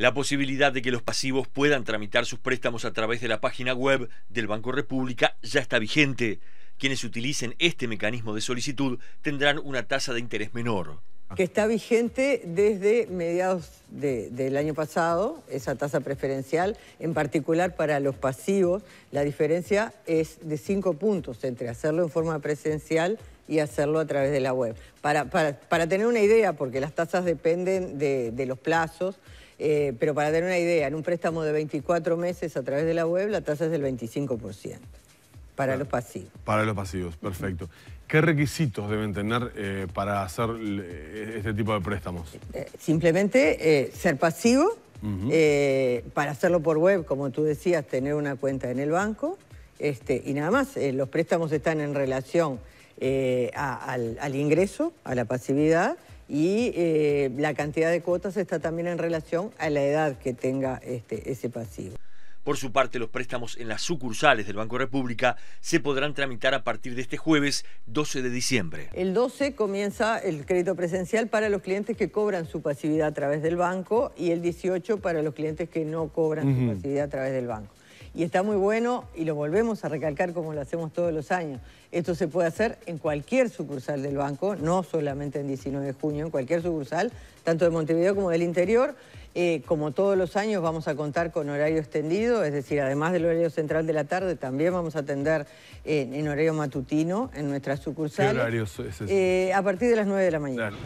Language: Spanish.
la posibilidad de que los pasivos puedan tramitar sus préstamos a través de la página web del Banco República ya está vigente. Quienes utilicen este mecanismo de solicitud tendrán una tasa de interés menor. Que está vigente desde mediados del año pasado, esa tasa preferencial, en particular para los pasivos, la diferencia es de cinco puntos entre hacerlo en forma presencial y hacerlo a través de la web. Para, para, tener una idea, porque las tasas dependen de los plazos, eh, pero para tener una idea, en un préstamo de 24 meses a través de la web, la tasa es del 25%. Para los pasivos. Para los pasivos, perfecto. ¿Qué requisitos deben tener eh, para hacer eh, este tipo de préstamos? Simplemente ser pasivo, para hacerlo por web, como tú decías, tener una cuenta en el banco, este, y nada más, los préstamos están en relación al, ingreso, a la pasividad, y eh, la cantidad de cuotas está también en relación a la edad que tenga este, ese pasivo. Por su parte, los préstamos en las sucursales del Banco República se podrán tramitar a partir de este jueves 12 de diciembre. El 12 comienza el crédito presencial para los clientes que cobran su pasividad a través del banco y el 18 para los clientes que no cobran su pasividad a través del banco y está muy bueno y lo volvemos a recalcar como lo hacemos todos los años. Esto se puede hacer en cualquier sucursal del banco, no solamente en 19 de junio, en cualquier sucursal, tanto de Montevideo como del interior. Eh, como todos los años vamos a contar con horario extendido, es decir, además del horario central de la tarde, también vamos a atender eh, en horario matutino en nuestras sucursales. Eh, a partir de las 9 de la mañana.